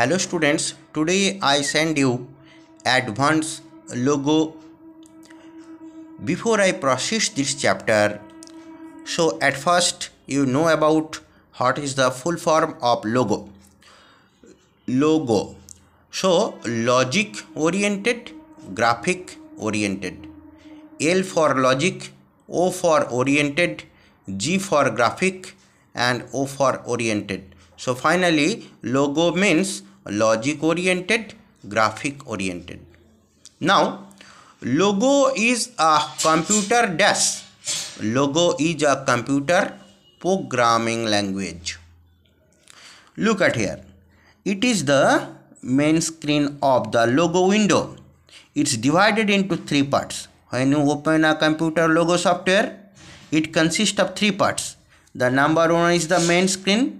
hello students today i send you advanced logo before i process this chapter so at first you know about what is the full form of logo logo so logic oriented graphic oriented l for logic o for oriented g for graphic and o for oriented so finally logo means logic oriented, graphic oriented. Now, logo is a computer dash. Logo is a computer programming language. Look at here. It is the main screen of the logo window. It's divided into three parts. When you open a computer logo software, it consists of three parts. The number one is the main screen,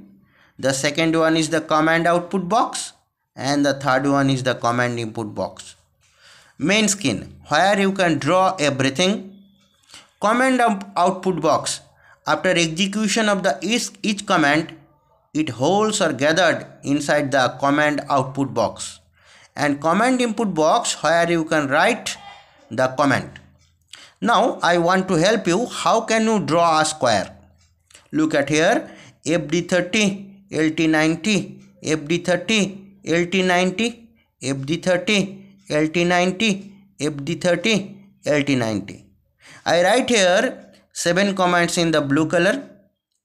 the second one is the command output box and the third one is the command input box main skin where you can draw everything command output box after execution of the each, each command it holds or gathered inside the command output box and command input box where you can write the command now i want to help you how can you draw a square look at here fd30 LT90, FD30, LT90, FD30, LT90, FD30, LT90. I write here 7 commands in the blue color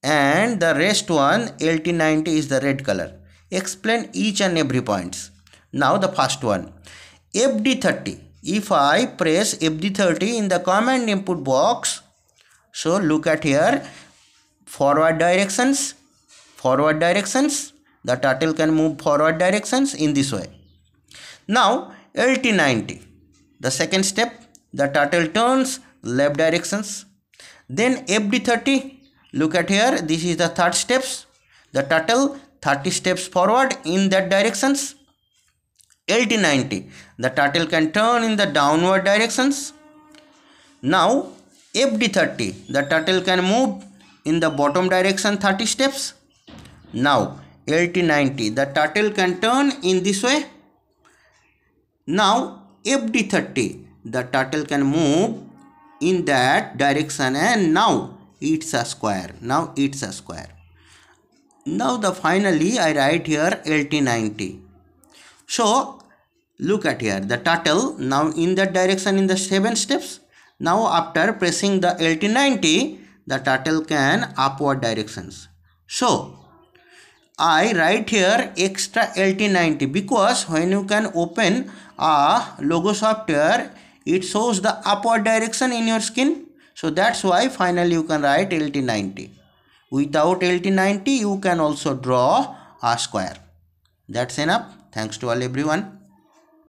and the rest one LT90 is the red color. Explain each and every points. Now the first one FD30. If I press FD30 in the command input box, so look at here forward directions forward directions the turtle can move forward directions in this way now LT90 the second step the turtle turns left directions then FD30 look at here this is the third steps the turtle 30 steps forward in that directions LT90 the turtle can turn in the downward directions now FD30 the turtle can move in the bottom direction 30 steps now 80 90 the turtle can turn in this way. Now FD 30 the turtle can move in that direction and now it's a square. Now it's a square. Now the finally I write here lt 90. So look at here the turtle now in that direction in the 7 steps. Now after pressing the LT 90 the turtle can upward directions. So I write here extra LT90 because when you can open a logo software it shows the upward direction in your skin so that's why finally you can write LT90 without LT90 you can also draw a square that's enough thanks to all everyone